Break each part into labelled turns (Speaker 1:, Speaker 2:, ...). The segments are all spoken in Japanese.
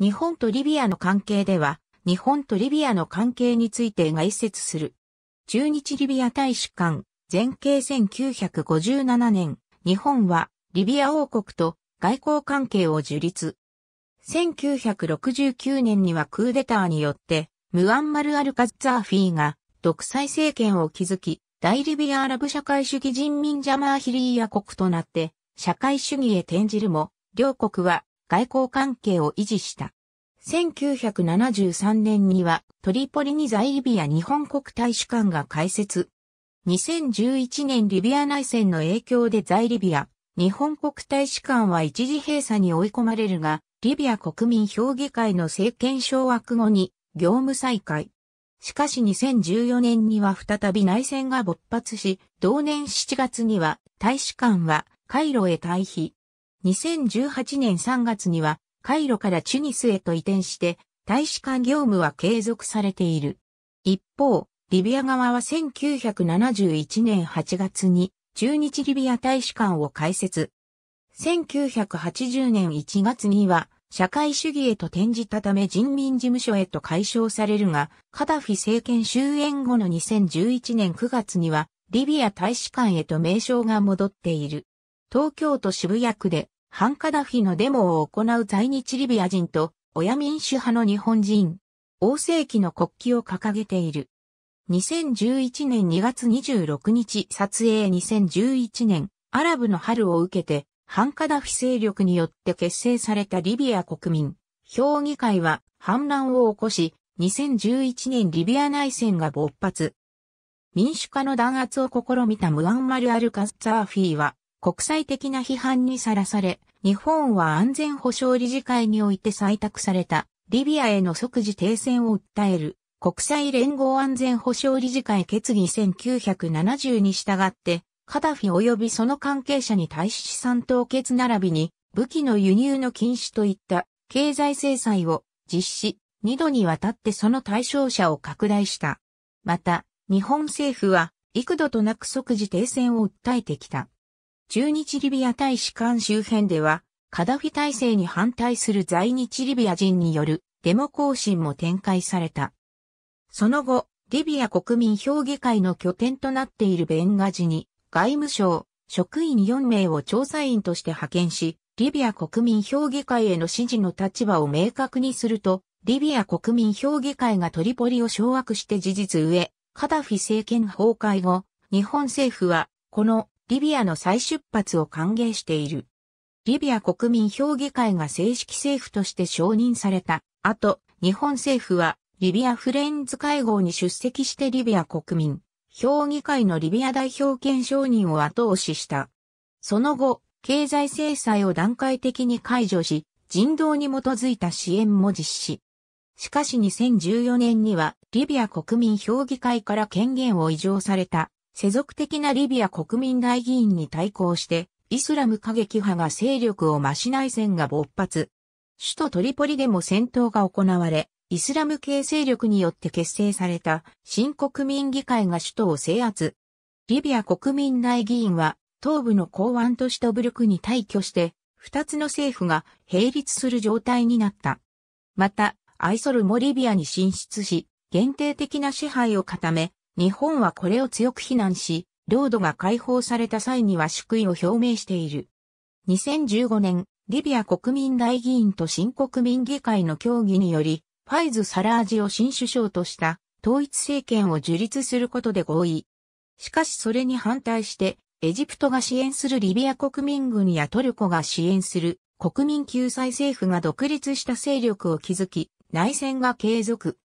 Speaker 1: 日本とリビアの関係では、日本とリビアの関係について概説する。中日リビア大使館、前景1957年、日本はリビア王国と外交関係を樹立。1969年にはクーデターによって、ムアンマル・アル・カッザーフィーが独裁政権を築き、大リビアアラブ社会主義人民ジャマーヒリーヤ国となって、社会主義へ転じるも、両国は外交関係を維持した。1973年にはトリポリに在リビア日本国大使館が開設。2011年リビア内戦の影響で在リビア、日本国大使館は一時閉鎖に追い込まれるが、リビア国民評議会の政権掌握後に業務再開。しかし2014年には再び内戦が勃発し、同年7月には大使館はカイロへ退避。2018年3月にはカイロからチュニスへと移転して、大使館業務は継続されている。一方、リビア側は1971年8月に中日リビア大使館を開設。1980年1月には社会主義へと転じたため人民事務所へと解消されるが、カダフィ政権終焉後の2011年9月にはリビア大使館へと名称が戻っている。東京都渋谷区で反カダフィのデモを行う在日リビア人と、親民主派の日本人、王世紀の国旗を掲げている。2011年2月26日撮影2011年、アラブの春を受けて、ハンカダフィ勢力によって結成されたリビア国民、評議会は反乱を起こし、2011年リビア内戦が勃発。民主化の弾圧を試みたムアンマル・アルカッツァーフィーは、国際的な批判にさらされ、日本は安全保障理事会において採択されたリビアへの即時停戦を訴える国際連合安全保障理事会決議1970に従って、カダフィ及びその関係者に対し資産凍結並びに武器の輸入の禁止といった経済制裁を実施、二度にわたってその対象者を拡大した。また、日本政府は幾度となく即時停戦を訴えてきた。中日リビア大使館周辺では、カダフィ体制に反対する在日リビア人によるデモ行進も展開された。その後、リビア国民評議会の拠点となっているベンガジに、外務省、職員4名を調査員として派遣し、リビア国民評議会への支持の立場を明確にすると、リビア国民評議会がトリポリを掌握して事実上、カダフィ政権崩壊後、日本政府は、このリビアの再出発を歓迎している。リビア国民評議会が正式政府として承認された後、日本政府はリビアフレンズ会合に出席してリビア国民評議会のリビア代表権承認を後押しした。その後、経済制裁を段階的に解除し、人道に基づいた支援も実施。しかし2014年にはリビア国民評議会から権限を移譲された世俗的なリビア国民大議員に対抗して、イスラム過激派が勢力を増し内戦が勃発。首都トリポリでも戦闘が行われ、イスラム系勢力によって結成された新国民議会が首都を制圧。リビア国民大議員は東部の港湾都市と武力に退去して、二つの政府が並立する状態になった。また、アイソルもリビアに進出し、限定的な支配を固め、日本はこれを強く非難し、領土が解放された際には祝意を表明している。2015年、リビア国民大議員と新国民議会の協議により、ファイズ・サラージを新首相とした統一政権を樹立することで合意。しかしそれに反対して、エジプトが支援するリビア国民軍やトルコが支援する国民救済政府が独立した勢力を築き、内戦が継続。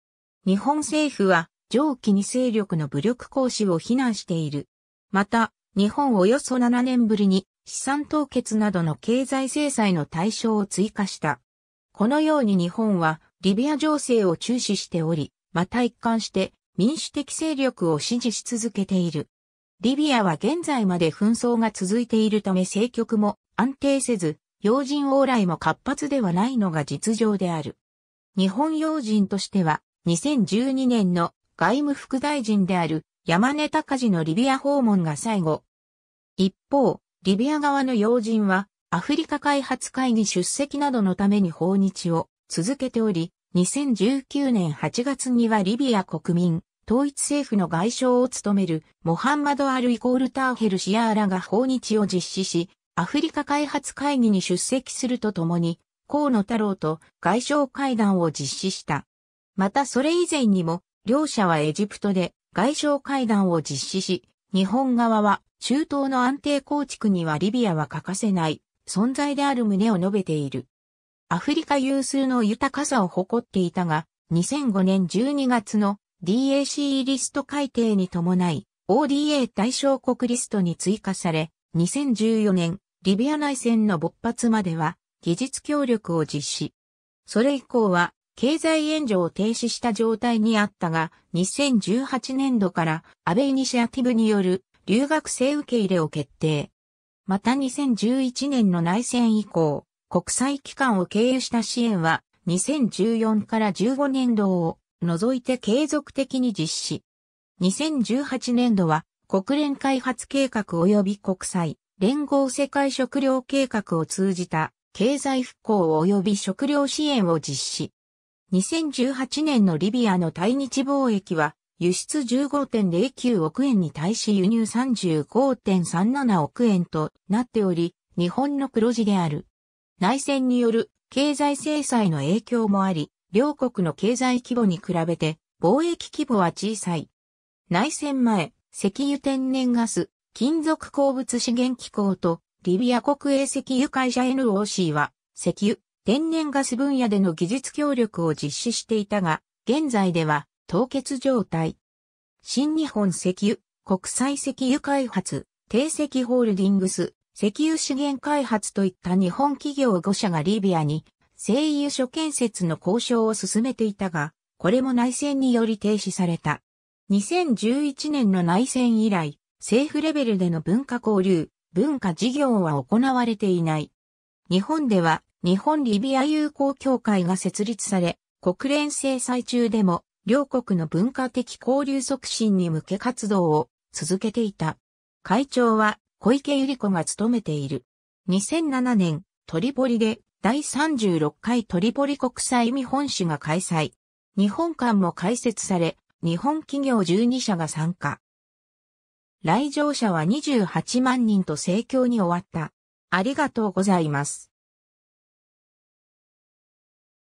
Speaker 1: 日本政府は上記に勢力の武力行使を非難している。また、日本およそ7年ぶりに資産凍結などの経済制裁の対象を追加した。このように日本はリビア情勢を注視しており、また一貫して民主的勢力を支持し続けている。リビアは現在まで紛争が続いているため政局も安定せず、要人往来も活発ではないのが実情である。日本要人としては2012年の外務副大臣である山根隆のリビア訪問が最後。一方、リビア側の要人は、アフリカ開発会議出席などのために訪日を続けており、2019年8月にはリビア国民、統一政府の外相を務めるモハンマド・アル・イコール・ターヘル・シアーラが訪日を実施し、アフリカ開発会議に出席するとともに、河野太郎と外相会談を実施した。またそれ以前にも、両者はエジプトで外相会談を実施し、日本側は中東の安定構築にはリビアは欠かせない存在である旨を述べている。アフリカ有数の豊かさを誇っていたが、2005年12月の DAC リスト改定に伴い、ODA 対象国リストに追加され、2014年、リビア内戦の勃発までは、技術協力を実施。それ以降は、経済援助を停止した状態にあったが、2018年度から安倍イニシアティブによる留学生受け入れを決定。また2011年の内戦以降、国際機関を経由した支援は2014から15年度を除いて継続的に実施。2018年度は国連開発計画及び国際連合世界食糧計画を通じた経済復興及び食糧支援を実施。2018年のリビアの対日貿易は、輸出15.09億円に対し輸入35.37億円となっており、日本の黒字である。内戦による経済制裁の影響もあり、両国の経済規模に比べて貿易規模は小さい。内戦前、石油天然ガス、金属鉱物資源機構と、リビア国営石油会社 NOC は、石油、天然ガス分野での技術協力を実施していたが、現在では凍結状態。新日本石油、国際石油開発、定石ホールディングス、石油資源開発といった日本企業5社がリビアに製油所建設の交渉を進めていたが、これも内戦により停止された。2011年の内戦以来、政府レベルでの文化交流、文化事業は行われていない。日本では日本リビア友好協会が設立され、国連制裁中でも両国の文化的交流促進に向け活動を続けていた。会長は小池百合子が務めている。2007年、トリポリで第36回トリポリ国際見本市が開催。日本館も開設され、日本企業12社が参加。来場者は28万人と盛況に終わった。ありがとうございます。